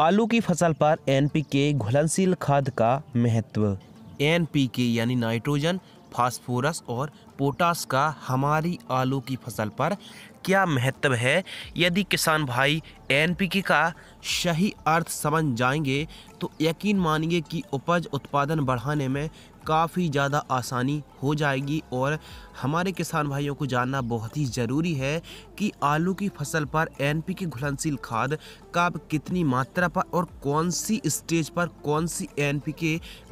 आलू की फसल पर एनपीके घुलनशील खाद का महत्व एनपीके यानी नाइट्रोजन फास्फोरस और पोटास का हमारी आलू की फसल पर क्या महत्व है यदि किसान भाई एनपीके का सही अर्थ समझ जाएंगे तो यकीन मानिए कि उपज उत्पादन बढ़ाने में काफ़ी ज़्यादा आसानी हो जाएगी और हमारे किसान भाइयों को जानना बहुत ही ज़रूरी है कि आलू की फसल पर एन के घुलनशील खाद कब कितनी मात्रा पर और कौन सी स्टेज पर कौन सी एन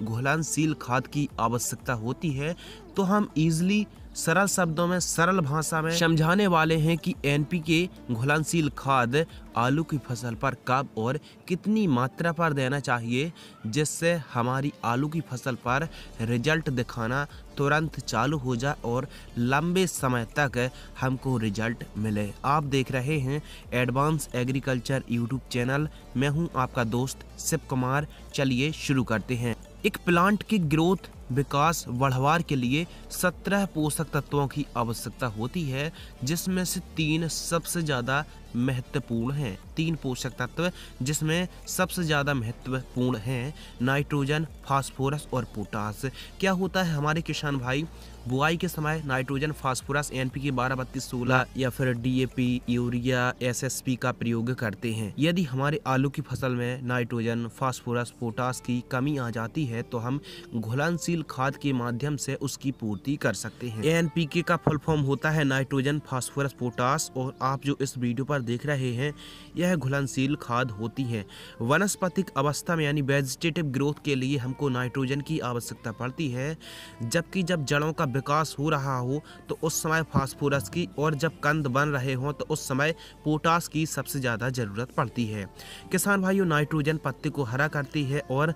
घुलनशील खाद की आवश्यकता होती है तो हम इजली सरल शब्दों में सरल भाषा में समझाने वाले हैं कि एनपीके घुलनशील खाद आलू की फसल पर कब और कितनी मात्रा पर देना चाहिए जिससे हमारी आलू की फसल पर रिजल्ट दिखाना तुरंत चालू हो जाए और लंबे समय तक हमको रिजल्ट मिले आप देख रहे हैं एडवांस एग्रीकल्चर यूट्यूब चैनल मैं हूं आपका दोस्त शिव कुमार चलिए शुरू करते हैं एक प्लांट की ग्रोथ विकास बढ़वार के लिए सत्रह पोषक तत्वों की आवश्यकता होती है जिसमें से तीन सबसे ज़्यादा महत्वपूर्ण हैं तीन पोषक तत्व जिसमें सबसे ज़्यादा महत्वपूर्ण हैं नाइट्रोजन फास्फोरस और पोटास क्या होता है हमारे किसान भाई बुआई के समय नाइट्रोजन फास्फोरस पी के बारह बत्तीस सोलह या फिर डीएपी यूरिया एसएसपी का प्रयोग करते हैं यदि हमारे आलू की फसल में नाइट्रोजन फास्फोरस पोटास की कमी आ जाती है तो हम घुलनशील खाद के माध्यम से उसकी पूर्ति कर सकते हैं एनपीके का फुल फॉर्म होता है नाइट्रोजन फास्फोरस पोटास और आप जो इस वीडियो पर देख रहे हैं यह घुलनशील खाद होती है वनस्पतिक अवस्था में यानी वेजिटेटिव ग्रोथ के लिए हमको नाइट्रोजन की आवश्यकता पड़ती है जबकि जब जड़ों का विकास हो रहा हो तो उस समय फॉस्फोरस की और जब कंद बन रहे हों तो उस समय पोटास की सबसे ज़्यादा ज़रूरत पड़ती है किसान भाइयों नाइट्रोजन पत्ते को हरा करती है और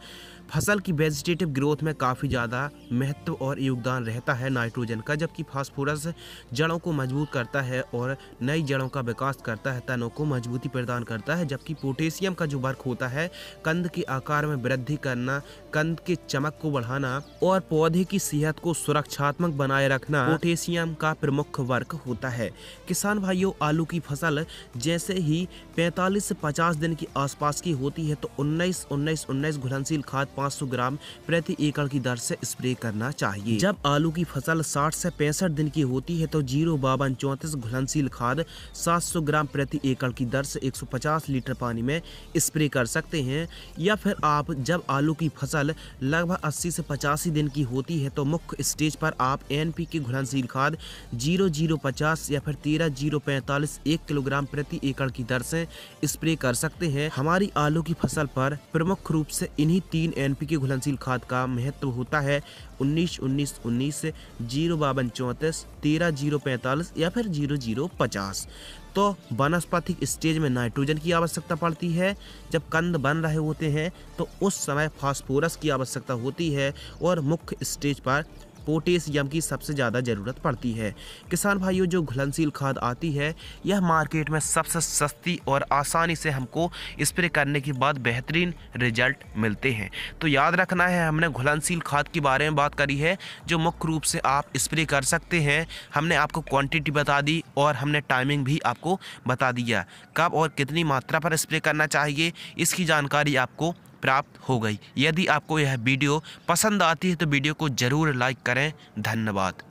फसल की वेजिटेटिव ग्रोथ में काफ़ी ज़्यादा महत्व और योगदान रहता है नाइट्रोजन का जबकि फास्फोरस जड़ों को मजबूत करता है और नई जड़ों का विकास करता है तनों को मजबूती प्रदान करता है जबकि पोटेशियम का जो वर्क होता है कंद के आकार में वृद्धि करना कंद के चमक को बढ़ाना और पौधे की सेहत को सुरक्षात्मक बनाए रखना पोटेशियम का प्रमुख वर्क होता है किसान भाइयों आलू की फसल जैसे ही पैंतालीस से पचास दिन के आसपास की होती है तो उन्नीस उन्नीस उन्नीस घुलनशील खाद 500 ग्राम प्रति एकड़ की दर से स्प्रे करना चाहिए जब आलू की फसल 60 से पैंसठ दिन की होती है तो जीरो बावन चौंतीस घुलनशील खाद 700 ग्राम प्रति एकड़ की दर से 150 लीटर पानी में स्प्रे कर सकते हैं या फिर आप जब आलू की फसल लगभग अस्सी से पचासी दिन की होती है तो मुख्य स्टेज पर आप एन पी की घुलनशील खाद जीरो जीरो पचास या फिर तेरह जीरो पैंतालीस एक किलोग्राम प्रति एकड़ की दर से स्प्रे कर सकते हैं हमारी आलू की फसल पर प्रमुख रूप से इन्हीं तीन एन एनपीके घुलनशील खाद का महत्व होता है उन्नीस उन्नीस उन्नीस जीरो बावन चौंतीस तेरह जीरो पैंतालीस या फिर जीरो जीरो पचास तो वनस्पतिक स्टेज में नाइट्रोजन की आवश्यकता पड़ती है जब कंद बन रहे होते हैं तो उस समय फास्फोरस की आवश्यकता होती है और मुख्य स्टेज पर पोटेशियम की सबसे ज़्यादा ज़रूरत पड़ती है किसान भाइयों जो घुलनशील खाद आती है यह मार्केट में सबसे सस्ती और आसानी से हमको स्प्रे करने के बाद बेहतरीन रिजल्ट मिलते हैं तो याद रखना है हमने घुलनशील खाद के बारे में बात करी है जो मुख्य रूप से आप स्प्रे कर सकते हैं हमने आपको क्वान्टिटी बता दी और हमने टाइमिंग भी आपको बता दिया कब और कितनी मात्रा पर स्प्रे करना चाहिए इसकी जानकारी आपको प्राप्त हो गई यदि आपको यह वीडियो पसंद आती है तो वीडियो को ज़रूर लाइक करें धन्यवाद